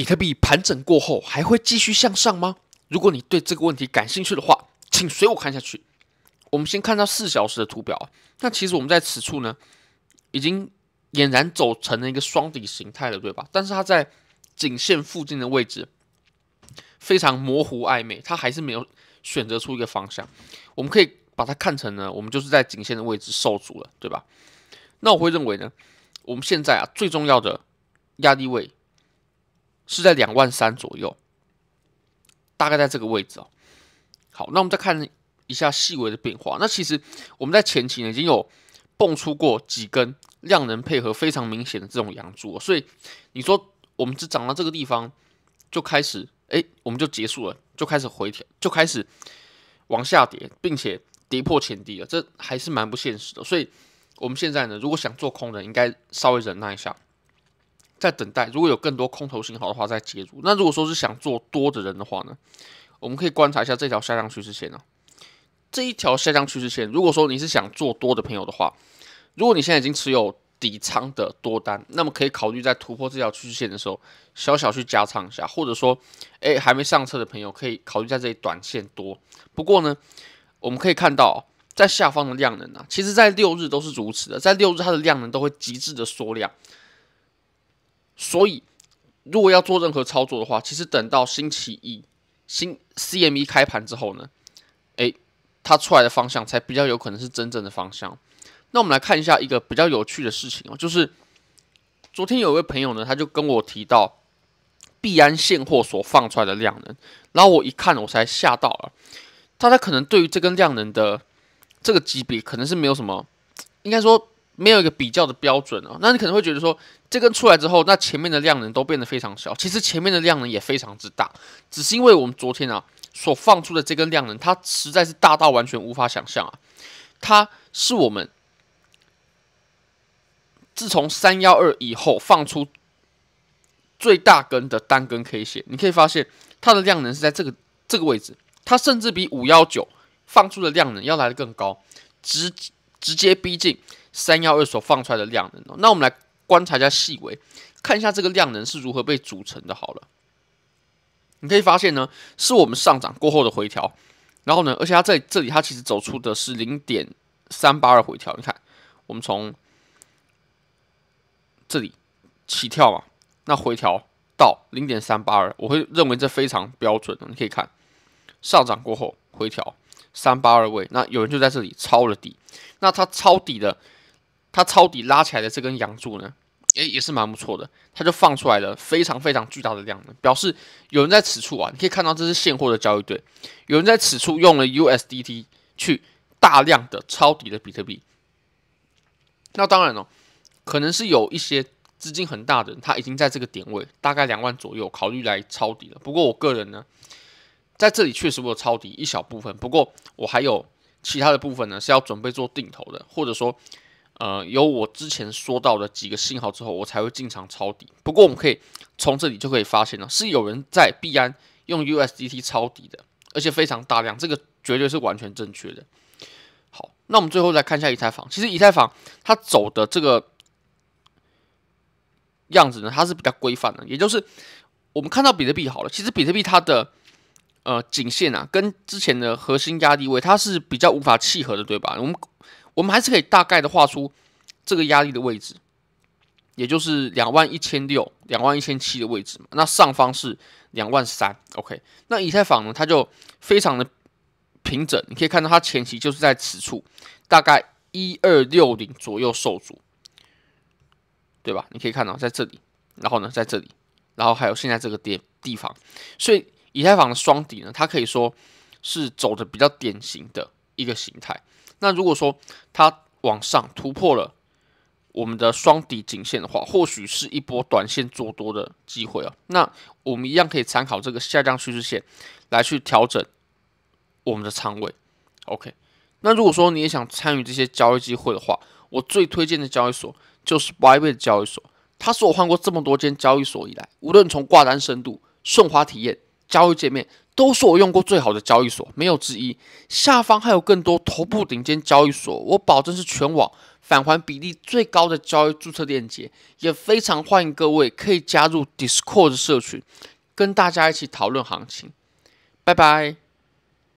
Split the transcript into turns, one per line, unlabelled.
比特币盘整过后还会继续向上吗？如果你对这个问题感兴趣的话，请随我看下去。我们先看到四小时的图表，那其实我们在此处呢，已经俨然走成了一个双底形态了，对吧？但是它在颈线附近的位置非常模糊暧昧，它还是没有选择出一个方向。我们可以把它看成呢，我们就是在颈线的位置受阻了，对吧？那我会认为呢，我们现在啊最重要的压力位。是在两万三左右，大概在这个位置哦。好，那我们再看一下细微的变化。那其实我们在前期呢已经有蹦出过几根量能配合非常明显的这种阳柱，所以你说我们只涨到这个地方就开始，哎，我们就结束了，就开始回调，就开始往下跌，并且跌破前低了，这还是蛮不现实的。所以我们现在呢，如果想做空的，应该稍微忍耐一下。在等待，如果有更多空头信号的话，再介入。那如果说是想做多的人的话呢，我们可以观察一下这条下降趋势线啊。这一条下降趋势线，如果说你是想做多的朋友的话，如果你现在已经持有底仓的多单，那么可以考虑在突破这条趋势线的时候，小小去加仓一下，或者说，哎，还没上车的朋友可以考虑在这里短线多。不过呢，我们可以看到在下方的量能啊，其实在六日都是如此的，在六日它的量能都会极致的缩量。所以，如果要做任何操作的话，其实等到星期一、新 CME 开盘之后呢，诶，它出来的方向才比较有可能是真正的方向。那我们来看一下一个比较有趣的事情哦，就是昨天有一位朋友呢，他就跟我提到，必安现货所放出来的量能，然后我一看，我才吓到了。大家可能对于这根量能的这个级别，可能是没有什么，应该说。没有一个比较的标准哦，那你可能会觉得说这根出来之后，那前面的量能都变得非常小。其实前面的量能也非常之大，只是因为我们昨天啊所放出的这根量能，它实在是大到完全无法想象啊！它是我们自从三幺二以后放出最大根的单根 K 线，你可以发现它的量能是在这个这个位置，它甚至比五幺九放出的量能要来的更高，直。直接逼近三幺二所放出来的量能哦。那我们来观察一下细微，看一下这个量能是如何被组成的好了。你可以发现呢，是我们上涨过后的回调，然后呢，而且它在这里它其实走出的是零点三八二回调。你看，我们从这里起跳嘛，那回调到零点三八二，我会认为这非常标准的。你可以看上涨过后回调。三八二位，那有人就在这里抄了底。那他抄底的，他抄底拉起来的这根阳柱呢？诶，也是蛮不错的。他就放出来了非常非常巨大的量的，表示有人在此处啊，你可以看到这是现货的交易对，有人在此处用了 USDT 去大量的抄底的比特币。那当然了，可能是有一些资金很大的人，他已经在这个点位大概两万左右考虑来抄底了。不过我个人呢。在这里确实我有抄底一小部分，不过我还有其他的部分呢，是要准备做定投的，或者说，呃，有我之前说到的几个信号之后，我才会进场抄底。不过我们可以从这里就可以发现呢，是有人在币安用 USDT 抄底的，而且非常大量，这个绝对是完全正确的。好，那我们最后再看一下以太坊，其实以太坊它走的这个样子呢，它是比较规范的，也就是我们看到比特币好了，其实比特币它的。呃，颈线啊，跟之前的核心压力位，它是比较无法契合的，对吧？我们我们还是可以大概的画出这个压力的位置，也就是两万一千六、两万一千七的位置嘛。那上方是两万三，OK。那以太坊呢，它就非常的平整，你可以看到它前期就是在此处大概一二六零左右受阻，对吧？你可以看到在这里，然后呢在这里，然后还有现在这个点地方，所以。以太坊的双底呢，它可以说是走的比较典型的一个形态。那如果说它往上突破了我们的双底颈线的话，或许是一波短线做多的机会啊。那我们一样可以参考这个下降趋势线来去调整我们的仓位。OK，那如果说你也想参与这些交易机会的话，我最推荐的交易所就是 b y Byway 的交易所。它是我换过这么多间交易所以来，无论从挂单深度、顺滑体验。交易界面都是我用过最好的交易所，没有之一。下方还有更多头部顶尖交易所，我保证是全网返还比例最高的交易注册链接。也非常欢迎各位可以加入 Discord 社群，跟大家一起讨论行情。拜拜。